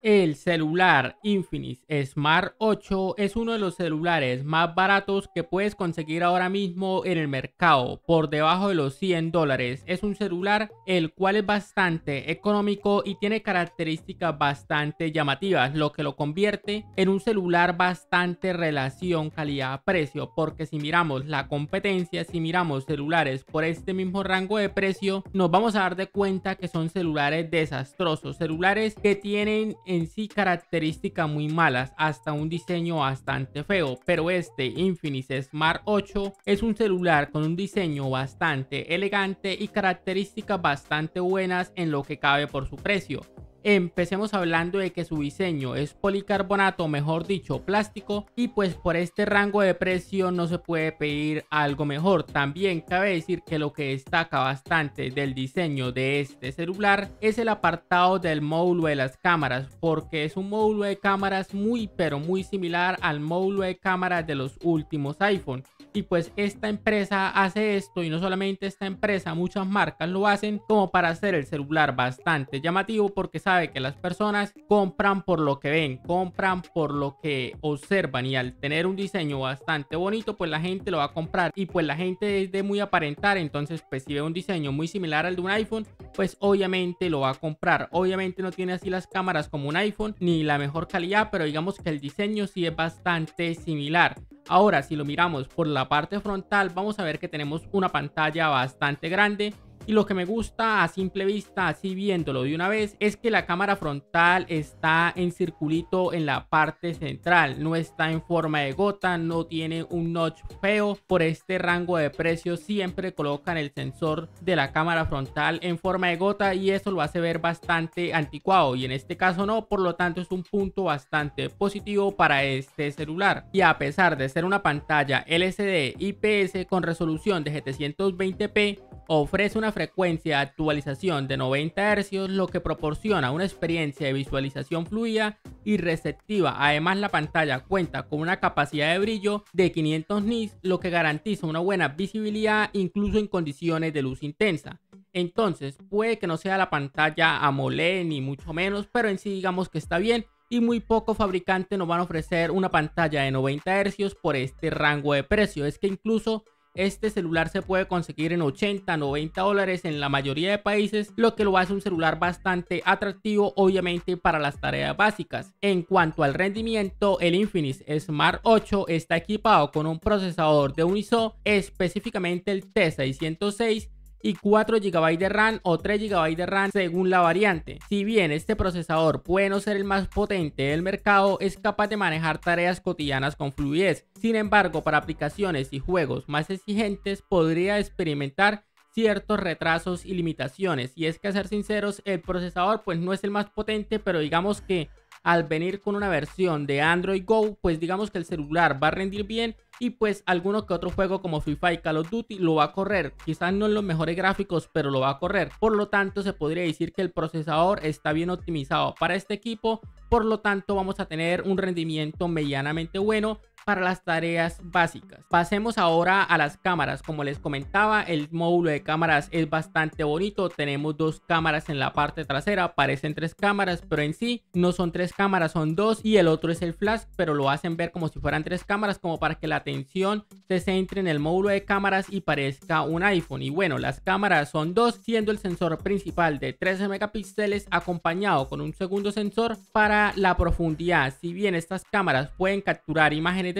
El celular Infinix Smart 8 es uno de los celulares más baratos que puedes conseguir ahora mismo en el mercado, por debajo de los 100 dólares. Es un celular el cual es bastante económico y tiene características bastante llamativas, lo que lo convierte en un celular bastante relación calidad-precio, porque si miramos la competencia, si miramos celulares por este mismo rango de precio, nos vamos a dar de cuenta que son celulares desastrosos, celulares que tienen en sí características muy malas, hasta un diseño bastante feo, pero este Infinix Smart 8 es un celular con un diseño bastante elegante y características bastante buenas en lo que cabe por su precio. Empecemos hablando de que su diseño es policarbonato, mejor dicho, plástico, y pues por este rango de precio no se puede pedir algo mejor. También cabe decir que lo que destaca bastante del diseño de este celular es el apartado del módulo de las cámaras, porque es un módulo de cámaras muy pero muy similar al módulo de cámaras de los últimos iPhone. Y pues esta empresa hace esto y no solamente esta empresa, muchas marcas lo hacen como para hacer el celular bastante llamativo porque sabe de que las personas compran por lo que ven, compran por lo que observan y al tener un diseño bastante bonito, pues la gente lo va a comprar y pues la gente es de muy aparentar, entonces pues si ve un diseño muy similar al de un iPhone, pues obviamente lo va a comprar. Obviamente no tiene así las cámaras como un iPhone ni la mejor calidad, pero digamos que el diseño sí es bastante similar. Ahora, si lo miramos por la parte frontal, vamos a ver que tenemos una pantalla bastante grande y lo que me gusta a simple vista, así viéndolo de una vez, es que la cámara frontal está en circulito en la parte central. No está en forma de gota, no tiene un notch feo. Por este rango de precio siempre colocan el sensor de la cámara frontal en forma de gota y eso lo hace ver bastante anticuado. Y en este caso no, por lo tanto es un punto bastante positivo para este celular. Y a pesar de ser una pantalla LCD IPS con resolución de 720p, ofrece una frecuencia de actualización de 90 Hz, lo que proporciona una experiencia de visualización fluida y receptiva. Además, la pantalla cuenta con una capacidad de brillo de 500 nits, lo que garantiza una buena visibilidad incluso en condiciones de luz intensa. Entonces, puede que no sea la pantalla AMOLED ni mucho menos, pero en sí digamos que está bien y muy pocos fabricantes nos van a ofrecer una pantalla de 90 Hz por este rango de precio. Es que incluso este celular se puede conseguir en 80, 90 dólares en la mayoría de países, lo que lo hace un celular bastante atractivo obviamente para las tareas básicas. En cuanto al rendimiento, el Infinix Smart 8 está equipado con un procesador de Uniso, específicamente el T606 y 4 GB de RAM o 3 GB de RAM según la variante. Si bien este procesador puede no ser el más potente del mercado, es capaz de manejar tareas cotidianas con fluidez. Sin embargo, para aplicaciones y juegos más exigentes podría experimentar ciertos retrasos y limitaciones. Y es que a ser sinceros, el procesador pues no es el más potente, pero digamos que al venir con una versión de Android Go, pues digamos que el celular va a rendir bien y pues alguno que otro juego como FIFA y Call of Duty lo va a correr. Quizás no en los mejores gráficos, pero lo va a correr. Por lo tanto, se podría decir que el procesador está bien optimizado para este equipo. Por lo tanto, vamos a tener un rendimiento medianamente bueno para las tareas básicas. Pasemos ahora a las cámaras. Como les comentaba, el módulo de cámaras es bastante bonito. Tenemos dos cámaras en la parte trasera. Parecen tres cámaras, pero en sí no son tres cámaras, son dos. Y el otro es el flash, pero lo hacen ver como si fueran tres cámaras, como para que la atención se centre en el módulo de cámaras y parezca un iPhone. Y bueno, las cámaras son dos, siendo el sensor principal de 13 megapíxeles acompañado con un segundo sensor para la profundidad. Si bien estas cámaras pueden capturar imágenes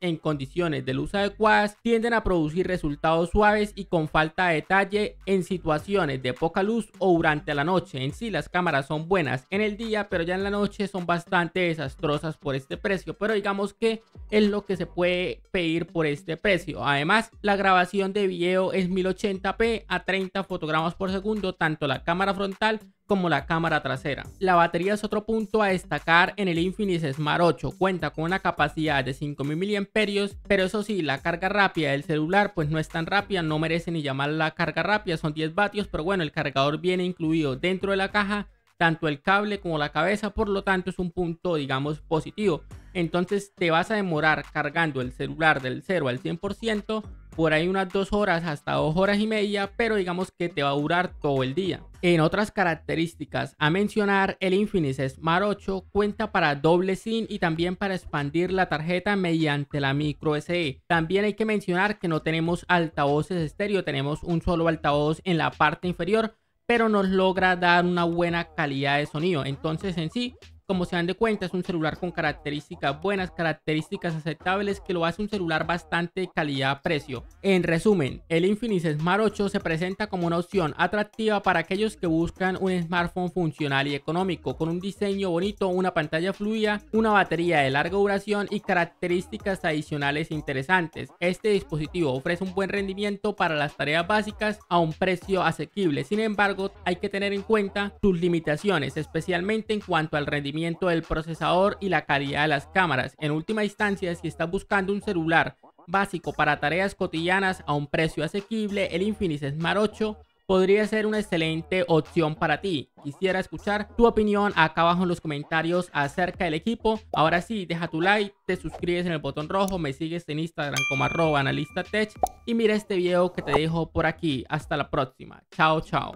en condiciones de luz adecuadas tienden a producir resultados suaves y con falta de detalle en situaciones de poca luz o durante la noche. En sí las cámaras son buenas en el día, pero ya en la noche son bastante desastrosas por este precio. Pero digamos que es lo que se puede pedir por este precio. Además, la grabación de video es 1080p a 30 fotogramas por segundo, tanto la cámara frontal como la cámara trasera. La batería es otro punto a destacar en el Infinix Smart 8. Cuenta con una capacidad de 5000 mAh, pero eso sí, la carga rápida del celular pues no es tan rápida, no merece ni llamarla carga rápida, son 10 vatios, pero bueno, el cargador viene incluido dentro de la caja tanto el cable como la cabeza, por lo tanto es un punto, digamos, positivo. Entonces te vas a demorar cargando el celular del 0 al 100% por ahí unas 2 horas hasta 2 horas y media, pero digamos que te va a durar todo el día. En otras características a mencionar, el Infinix Smart 8 cuenta para doble SIM y también para expandir la tarjeta mediante la micro SE. También hay que mencionar que no tenemos altavoces estéreo, tenemos un solo altavoz en la parte inferior pero nos logra dar una buena calidad de sonido. Entonces en sí como se dan de cuenta, es un celular con características buenas, características aceptables que lo hace un celular bastante calidad-precio. a En resumen, el Infinix Smart 8 se presenta como una opción atractiva para aquellos que buscan un smartphone funcional y económico, con un diseño bonito, una pantalla fluida, una batería de larga duración y características adicionales interesantes. Este dispositivo ofrece un buen rendimiento para las tareas básicas a un precio asequible. Sin embargo, hay que tener en cuenta sus limitaciones, especialmente en cuanto al rendimiento del procesador y la calidad de las cámaras. En última instancia, si estás buscando un celular básico para tareas cotidianas a un precio asequible, el Infinix Smart 8 podría ser una excelente opción para ti. Quisiera escuchar tu opinión acá abajo en los comentarios acerca del equipo. Ahora sí, deja tu like, te suscribes en el botón rojo, me sigues en Instagram como arroba analista tech y mira este video que te dejo por aquí. Hasta la próxima. Chao, chao.